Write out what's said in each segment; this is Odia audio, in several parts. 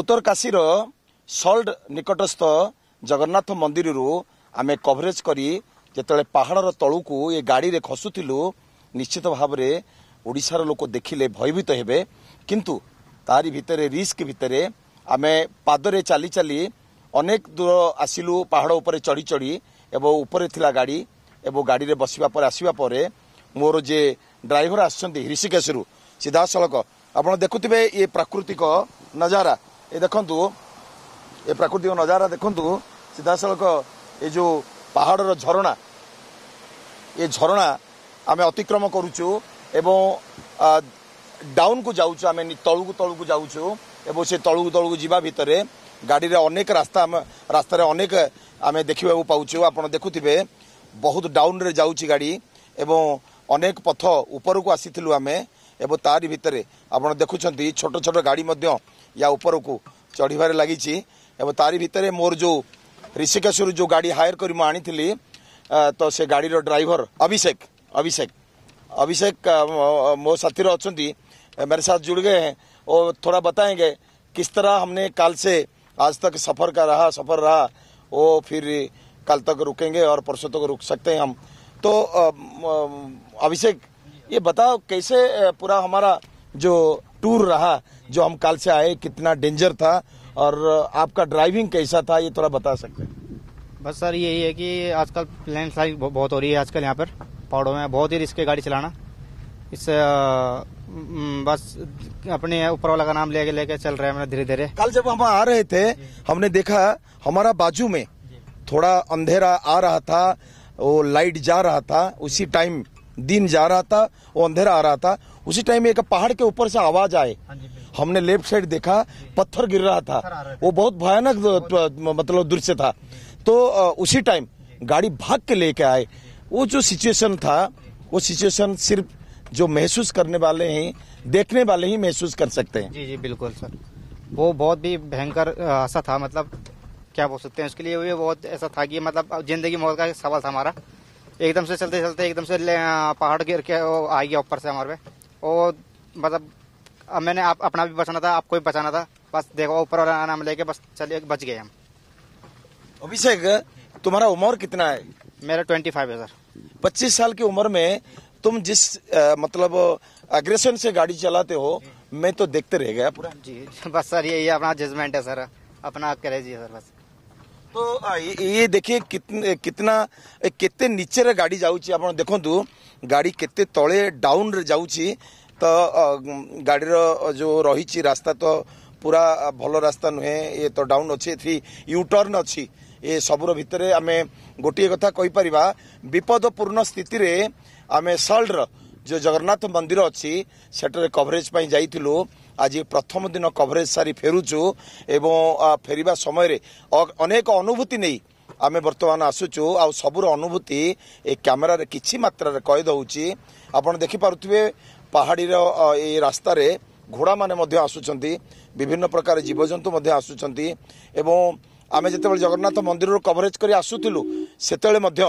ଉତ୍ତରକାଶୀର ସଲ୍ଡ ନିକଟସ୍ଥ ଜଗନ୍ନାଥ ମନ୍ଦିରରୁ ଆମେ କଭରେଜ କରି ଯେତେବେଳେ ପାହାଡ଼ର ତଳକୁ ଏ ଗାଡ଼ିରେ ଖସୁଥିଲୁ ନିଶ୍ଚିତ ଭାବରେ ଓଡ଼ିଶାର ଲୋକ ଦେଖିଲେ ଭୟଭୀତ ହେବେ କିନ୍ତୁ ତାରି ଭିତରେ ରିସ୍କ ଭିତରେ ଆମେ ପାଦରେ ଚାଲି ଚାଲି ଅନେକ ଦୂର ଆସିଲୁ ପାହାଡ଼ ଉପରେ ଚଢ଼ି ଚଢ଼ି ଏବଂ ଉପରେ ଥିଲା ଗାଡ଼ି ଏବଂ ଗାଡ଼ିରେ ବସିବା ପରେ ଆସିବା ପରେ ମୋର ଯେ ଡ୍ରାଇଭର ଆସୁଛନ୍ତି ହିଷିକେଶରୁ ସିଧାସଳଖ ଆପଣ ଦେଖୁଥିବେ ଇଏ ପ୍ରାକୃତିକ ନଜାରା ଏ ଦେଖନ୍ତୁ ଏ ପ୍ରାକୃତିକ ନଜାରା ଦେଖନ୍ତୁ ସିଧାସଳଖ ଏ ଯେଉଁ ପାହାଡ଼ର ଝରଣା ଏ ଝରଣା ଆମେ ଅତିକ୍ରମ କରୁଛୁ ଏବଂ ଡାଉନକୁ ଯାଉଛୁ ଆମେ ତଳକୁ ତଳକୁ ଯାଉଛୁ ଏବଂ ସେ ତଳକୁ ତଳକୁ ଯିବା ଭିତରେ ଗାଡ଼ିରେ ଅନେକ ରାସ୍ତା ଆମେ ରାସ୍ତାରେ ଅନେକ ଆମେ ଦେଖିବାକୁ ପାଉଛୁ ଆପଣ ଦେଖୁଥିବେ ବହୁତ ଡାଉନରେ ଯାଉଛି ଗାଡ଼ି ଏବଂ ଅନେକ ପଥ ଉପରକୁ ଆସିଥିଲୁ ଆମେ ଏବଂ ତାରି ଭିତରେ ଆପଣ ଦେଖୁଛନ୍ତି ଛୋଟ ଛୋଟ ଗାଡ଼ି ମଧ୍ୟ या उपर को ଲାଗିଛି लगी तारी ଭିତରେ मोर जो ଋଷିକେଶରୁ जो गाड़ी हायर କରି तो से गाड़ी ସେ अभिषेक अभिषेक मो साथी अच्छा मेरे साथ जुड़ गए हैं और थोड़ा बताएंगे किस तरह हमने कल से आज तक सफ़र का रहा सफ़र रहा वो फिर कल तक रुकेंगे और परसों तक रुक सकते हैं हम तो अभिषेक ये बताओ कैसे पूरा हमारा जो टूर रहा जो हम कल से आए कितना डेंजर था और आपका ड्राइविंग कैसा था ये थोड़ा बता सकते हैं बस सर यही है कि आजकल लैंड स्लाइड बहुत हो रही है आजकल यहाँ पर पहाड़ों में बहुत ही है गाड़ी चलाना इस बस अपने ऊपर वाला का नाम लेके लेके चल रहे हैं धीरे धीरे कल जब हम आ रहे थे हमने देखा हमारा बाजू में थोड़ा अंधेरा आ रहा था वो लाइट जा रहा था उसी टाइम दिन जा रहा था वो अंधेरा आ रहा था उसी टाइम एक पहाड़ के ऊपर से आवाज आए हाँ हमने लेफ्ट साइड देखा पत्थर गिर रहा था वो बहुत भयानक मतलब दृश्य था तो उसी टाइम गाड़ी भाग के लेके आए वो जो सिचुएशन था वो सिचुएशन सिर्फ जो महसूस करने वाले हैं देखने वाले ही महसूस कर सकते हैं जी जी बिल्कुल सर वो बहुत भी भयंकर ऐसा था मतलब क्या बोल सकते हैं उसके लिए भी बहुत ऐसा था कि मतलब जिंदगी मौत का सवाल था हमारा एकदम से चलते चलते एकदम से पहाड़ गिर के आ गया ऊपर से हमारे पे वो मतलब मैंने आप अपना भी बचाना था आपको भी बचाना था बस देखो ऊपर वाला नाम लेके बस चलिए बच गए हम अभिषेक तुम्हारा उम्र कितना है मेरा ट्वेंटी फाइव है सर पच्चीस साल की उम्र में तुम जिस आ, मतलब अग्रेशन से गाड़ी चलाते हो मैं तो देखते रह गया पूरा जी बस सर यही अपना जजमेंट है सर अपना क्रेज है सर बस ତ ଇଏ ଦେଖି କିତନା କେତେ ନିଚେରେ ଗାଡ଼ି ଯାଉଛି ଆପଣ ଦେଖନ୍ତୁ ଗାଡ଼ି କେତେ ତଳେ ଡାଉନରେ ଯାଉଛି ତ ଗାଡ଼ିର ଯେଉଁ ରହିଛି ରାସ୍ତା ତ ପୁରା ଭଲ ରାସ୍ତା ନୁହେଁ ଇଏ ତ ଡାଉନ୍ ଅଛି ଏଠି ୟୁଟର୍ନ ଅଛି ଏ ସବୁର ଭିତରେ ଆମେ ଗୋଟିଏ କଥା କହିପାରିବା ବିପଦପୂର୍ଣ୍ଣ ସ୍ଥିତିରେ ଆମେ ସଲ୍ଟର ଯେଉଁ ଜଗନ୍ନାଥ ମନ୍ଦିର ଅଛି ସେଠାରେ କଭରେଜ ପାଇଁ ଯାଇଥିଲୁ ଆଜି ପ୍ରଥମ ଦିନ କଭରେଜ ସାରି ଫେରୁଛୁ ଏବଂ ଫେରିବା ସମୟରେ ଅନେକ ଅନୁଭୂତି ନେଇ ଆମେ ବର୍ତ୍ତମାନ ଆସୁଛୁ ଆଉ ସବୁର ଅନୁଭୂତି ଏ କ୍ୟାମେରାରେ କିଛି ମାତ୍ରାରେ କହିଦେଉଛି ଆପଣ ଦେଖିପାରୁଥିବେ ପାହାଡ଼ିର ଏ ରାସ୍ତାରେ ଘୋଡ଼ାମାନେ ମଧ୍ୟ ଆସୁଛନ୍ତି ବିଭିନ୍ନ ପ୍ରକାର ଜୀବଜନ୍ତୁ ମଧ୍ୟ ଆସୁଛନ୍ତି ଏବଂ ଆମେ ଯେତେବେଳେ ଜଗନ୍ନାଥ ମନ୍ଦିରରୁ କଭରେଜ କରି ଆସୁଥିଲୁ ସେତେବେଳେ ମଧ୍ୟ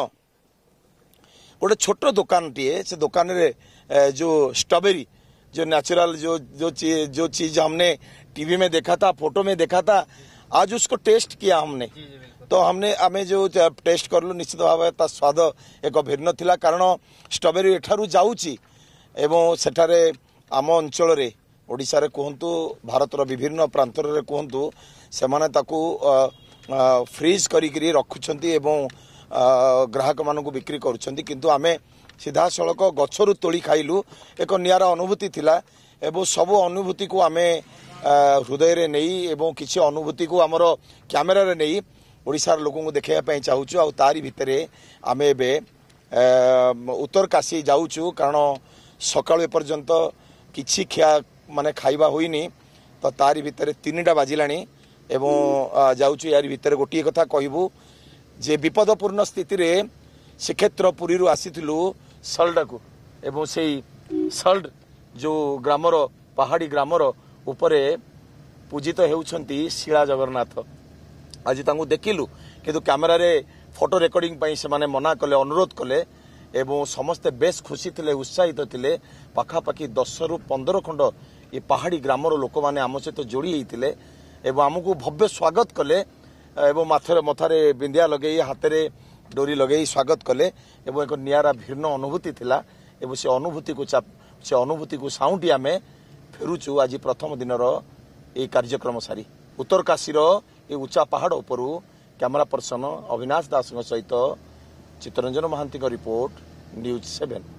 ଗୋଟେ ଛୋଟ ଦୋକାନଟିଏ ସେ ଦୋକାନରେ ଯେଉଁ ଷ୍ଟ୍ରବେରୀ जो नेचुरल जो जो चीज जो चीज हमने टीवी में देखा था फोटो में देखा था आज उसको टेस्ट किया हमने তো আমি আমি যে টেস্ট করলু নিশ্চিত ভাবে তা স্বাদ এক ভিন্ন লা কারণ স্ট্রবেরি এঠার যাচ্ছি এবং সেঠারে আম অঞ্চলের ওড়শার কুহতু ভারতর বিভিন্ন প্রান্তরের কুহতু সে তাকে ফ্রিজ করি রখুছেন এবং ଗ୍ରାହକମାନଙ୍କୁ ବିକ୍ରି କରୁଛନ୍ତି କିନ୍ତୁ ଆମେ ସିଧାସଳଖ ଗଛରୁ ତୋଳି ଖାଇଲୁ ଏକ ନିଆରା ଅନୁଭୂତି ଥିଲା ଏବଂ ସବୁ ଅନୁଭୂତିକୁ ଆମେ ହୃଦୟରେ ନେଇ ଏବଂ କିଛି ଅନୁଭୂତିକୁ ଆମର କ୍ୟାମେରାରେ ନେଇ ଓଡ଼ିଶାର ଲୋକଙ୍କୁ ଦେଖାଇବା ପାଇଁ ଚାହୁଁଛୁ ଆଉ ତାରି ଭିତରେ ଆମେ ଏବେ ଉତ୍ତରକାଶୀ ଯାଉଛୁ କାରଣ ସକାଳୁ ଏପର୍ଯ୍ୟନ୍ତ କିଛି ଖିଆ ମାନେ ଖାଇବା ହୋଇନି ତ ତାରି ଭିତରେ ତିନିଟା ବାଜିଲାଣି ଏବଂ ଯାଉଛୁ ୟାରି ଭିତରେ ଗୋଟିଏ କଥା କହିବୁ ଯେ ବିପଦପୂର୍ଣ୍ଣ ସ୍ଥିତିରେ ଶ୍ରୀକ୍ଷେତ୍ର ପୁରୀରୁ ଆସିଥିଲୁ ସଲ୍ଡାକୁ ଏବଂ ସେଇ ସଲ୍ଡ ଯେଉଁ ଗ୍ରାମର ପାହାଡ଼ି ଗ୍ରାମର ଉପରେ ପୂଜିତ ହେଉଛନ୍ତି ଶିଳା ଜଗନ୍ନାଥ ଆଜି ତାଙ୍କୁ ଦେଖିଲୁ କିନ୍ତୁ କ୍ୟାମେରାରେ ଫଟୋ ରେକର୍ଡିଂ ପାଇଁ ସେମାନେ ମନା କଲେ ଅନୁରୋଧ କଲେ ଏବଂ ସମସ୍ତେ ବେଶ୍ ଖୁସି ଥିଲେ ଉତ୍ସାହିତ ଥିଲେ ପାଖାପାଖି ଦଶରୁ ପନ୍ଦର ଖଣ୍ଡ ଏ ପାହାଡ଼ି ଗ୍ରାମର ଲୋକମାନେ ଆମ ସହିତ ଯୋଡ଼ି ହେଇଥିଲେ ଏବଂ ଆମକୁ ଭବ୍ୟ ସ୍ୱାଗତ କଲେ ଏବଂ ମାଥରେ ମଥାରେ ବିନ୍ଧିଆ ଲଗେଇ ହାତରେ ଡୋରି ଲଗେଇ ସ୍ୱାଗତ କଲେ ଏବଂ ଏକ ନିଆରା ଭିନ୍ନ ଅନୁଭୂତି ଥିଲା ଏବଂ ସେ ଅନୁଭୂତିକୁ ସେ ଅନୁଭୂତିକୁ ସାଉଁଟି ଆମେ ଫେରୁଛୁ ଆଜି ପ୍ରଥମ ଦିନର ଏହି କାର୍ଯ୍ୟକ୍ରମ ସାରି ଉତ୍ତରକାଶୀର ଏହି ଉଚ୍ଚା ପାହାଡ଼ ଉପରୁ କ୍ୟାମେରା ପର୍ସନ ଅବିନାଶ ଦାସଙ୍କ ସହିତ ଚିତ୍ତରଞ୍ଜନ ମହାନ୍ତିଙ୍କ ରିପୋର୍ଟ ନ୍ୟୁଜ୍ ସେଭେନ୍